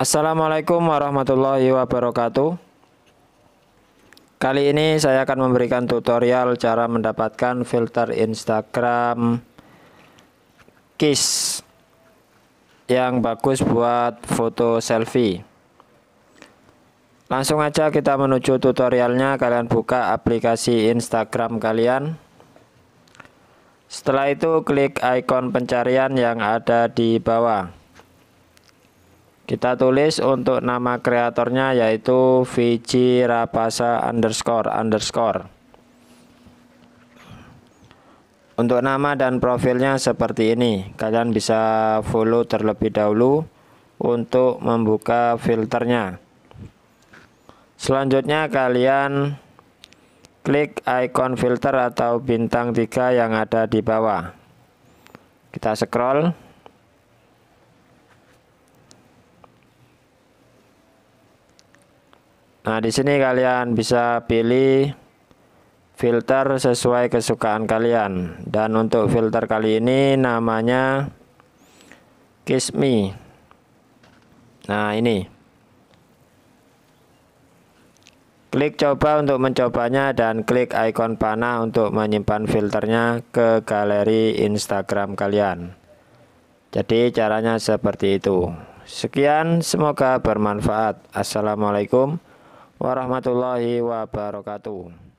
Assalamualaikum warahmatullahi wabarakatuh. Kali ini saya akan memberikan tutorial cara mendapatkan filter Instagram Kiss yang bagus buat foto selfie. Langsung aja kita menuju tutorialnya. Kalian buka aplikasi Instagram kalian. Setelah itu klik ikon pencarian yang ada di bawah. Kita tulis untuk nama kreatornya yaitu Vici Rapasa underscore underscore. Untuk nama dan profilnya seperti ini. Kalian bisa follow terlebih dahulu untuk membuka filternya. Selanjutnya kalian Klik icon filter atau bintang tiga yang ada di bawah. Kita scroll. Nah, di sini kalian bisa pilih filter sesuai kesukaan kalian. Dan untuk filter kali ini namanya Kiss Me. Nah, ini. Klik coba untuk mencobanya dan klik ikon panah untuk menyimpan filternya ke galeri Instagram kalian. Jadi caranya seperti itu. Sekian, semoga bermanfaat. Assalamualaikum warahmatullahi wabarakatuh.